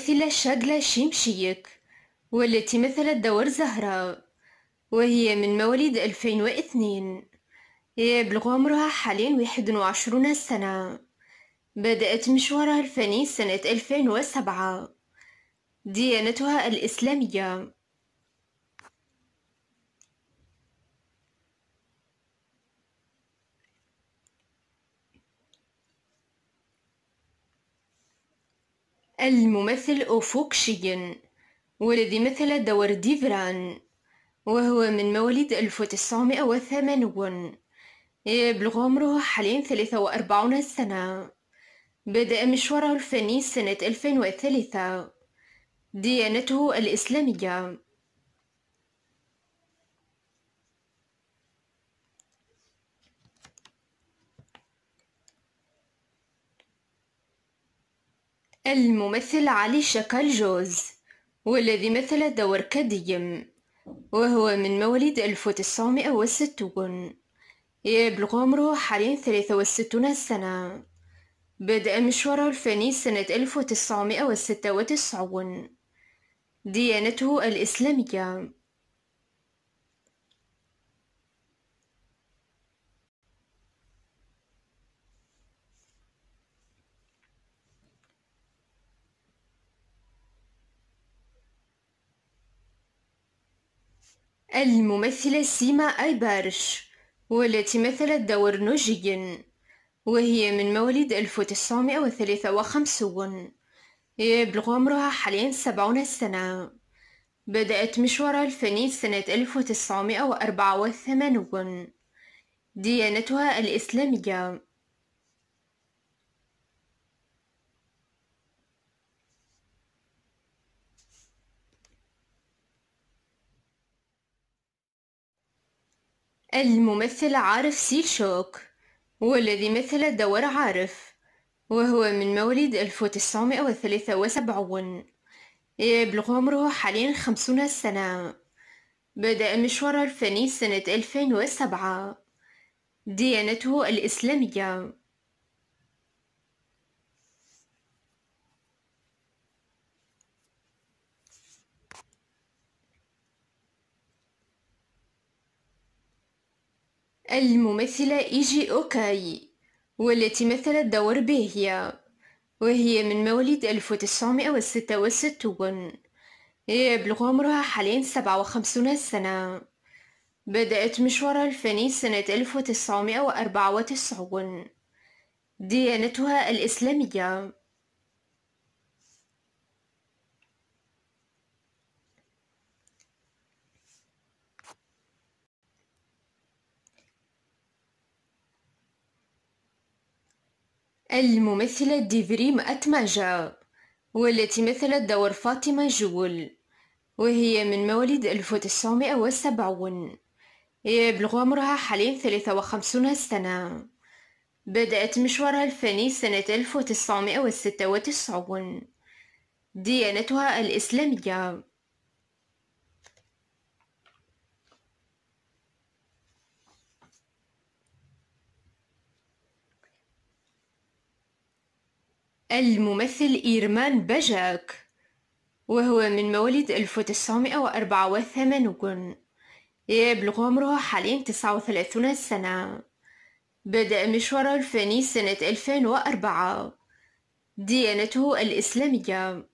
تمثل شجلة شيمشيك والتي مثلت دور زهرة وهي من مواليد 2002 يبلغ عمرها حاليا 21 سنة بدأت مشوارها الفني سنة 2007 ديانتها الإسلامية الممثل أوفوك شيجن والذي مثل دور ديفران وهو من مواليد 1980 يبلغ عمره حاليا 43 سنة بدأ مشواره الفني سنة 2003 ديانته الإسلامية الممثل علي شكال جوز والذي مثل دور كديم وهو من مواليد 1960 يبلغ عمره حاليا 63 سنة بدأ مشواره الفني سنة 1996 ديانته الإسلامية الممثلة سيما أيبارش والتي مثلت دور نوجي وهي من مواليد 1953 يبلغ عمرها حاليا سبعون سنة بدأت مشوارها الفني سنة 1984 ديانتها الإسلامية الممثل عارف سيلشوك والذي مثل دور عارف وهو من مولد 1973 يبلغ عمره حاليا 50 سنة بدأ مشواره الفني سنة 2007 ديانته الإسلامية الممثلة إيجي أوكاي والتي مثلت دور بيهيا وهي من مواليد 1966 يبلغ عمرها حاليا 57 سنة بدأت مشوارها الفني سنة 1994 ديانتها الإسلامية الممثلة ديفريم أتماجا والتي مثلت دور فاطمة جول وهي من مواليد 1970 يبلغ عمرها حاليا 53 سنة بدأت مشوارها الفني سنة 1996 ديانتها الإسلامية الممثل إيرمان بجاك وهو من مواليد 1984 يبلغ عمره حاليا 39 سنة بدأ مشواره الفني سنة 2004 ديانته الإسلامية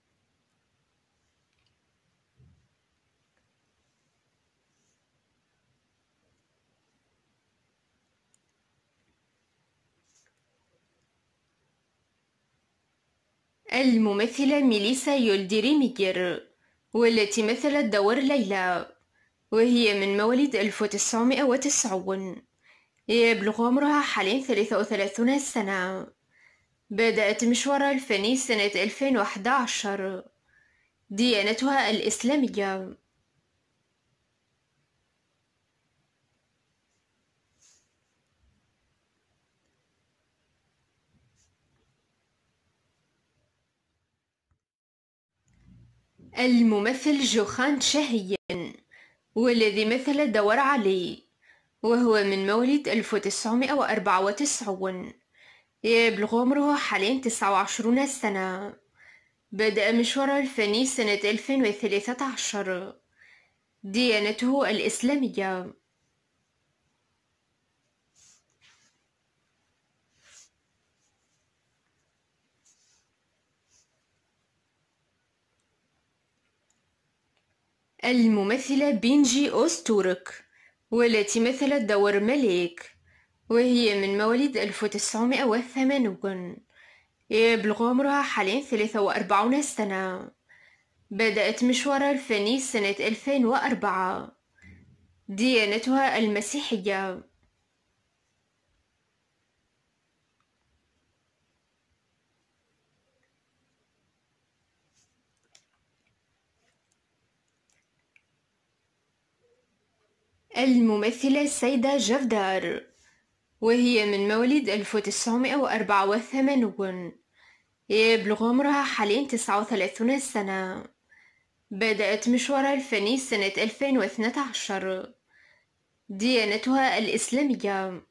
الممثلة ميليسا يولديريميجر والتي مثلت دور ليلى وهي من مواليد 1990 يبلغ عمرها حاليا 33 سنة بدأت مشوارها الفني سنة 2011 ديانتها الإسلامية الممثل جوخان شهيان والذي مثل دور علي وهو من مولد 1994 يبلغ عمره حاليا 29 سنة بدأ مشواره الفني سنة 2013 ديانته الإسلامية الممثلة بينجي أوستورك والتي مثلت دور مليك وهي من مواليد 1980 يبلغ عمرها حاليا 43 سنة بدأت مشوارها الفني سنة 2004 ديانتها المسيحية الممثلة السيدة جفدار وهي من مواليد 1984 يبلغ عمرها حاليا 39 سنة بدأت مشوارها الفني سنة 2012 ديانتها الإسلامية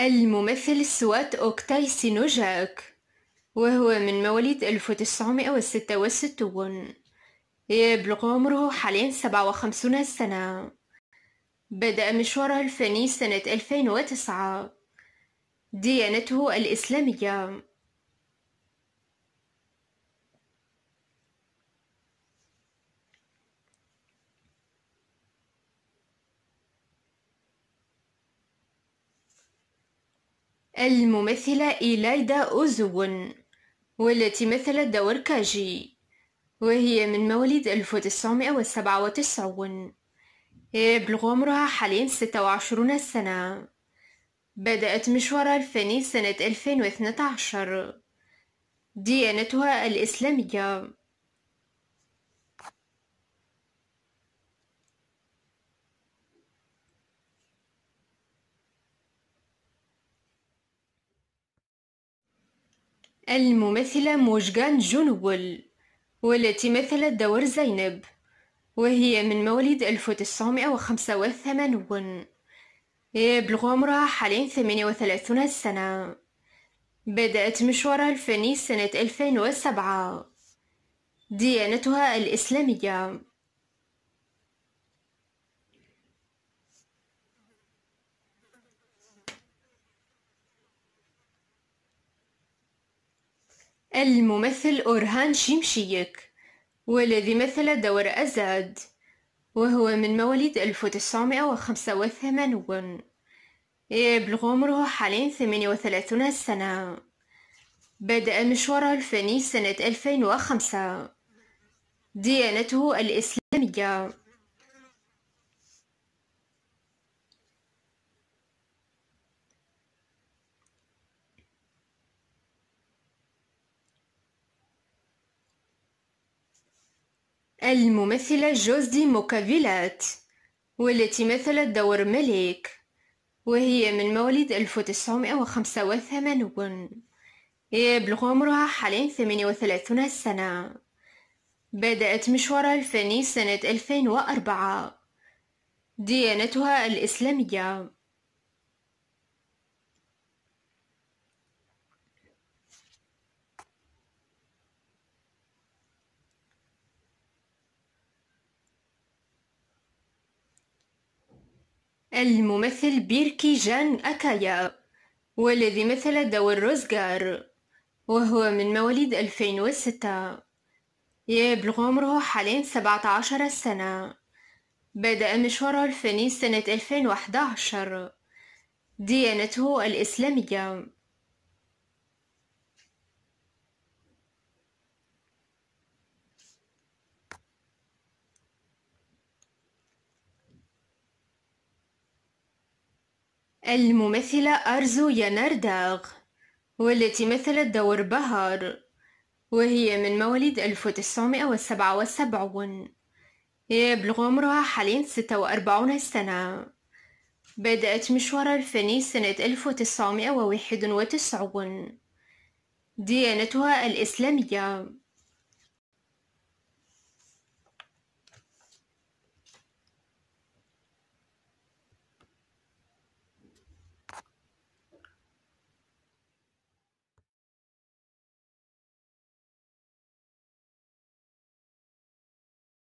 الممثل السوات أوكتاي سينوجاك وهو من مواليد 1966 يبلغ عمره حاليا 57 سنة بدأ مشواره الفني سنة 2009 ديانته الإسلامية الممثلة إيلايدا أوزون والتي مثلت دور كاجي وهي من مواليد 1997 يبلغ عمرها حاليا 26 سنة بدأت مشوارها الفني سنة 2012 ديانتها الإسلامية الممثلة موجان جونول والتي مثلت دور زينب وهي من مواليد 1985 يبلغ عمرها حاليا 38 سنة بدأت مشوارها الفني سنة 2007 ديانتها الإسلامية الممثل أورهان شيمشيك والذي مثل دور أزاد وهو من مواليد 1985 يبلغ عمره حاليا 38 سنة بدأ مشواره الفني سنة 2005 ديانته الإسلامية الممثلة جوزدي موكافيلات والتي مثلت دور ملك وهي من مواليد 1985 يبلغ عمرها حاليا 38 سنة بدأت مشوارها الفني سنة 2004 ديانتها الإسلامية الممثل بيركي جان أكايا والذي مثل دور روزغار وهو من مواليد 2006 يبلغ عمره حاليا 17 سنة بدأ مشواره الفني سنة 2011 ديانته الإسلامية الممثلة أرزو ينرداغ والتي مثلت دور بهار وهي من مواليد 1977 يبلغ عمرها حاليا 46 سنة بدأت مشوارها الفني سنة 1991 ديانتها الإسلامية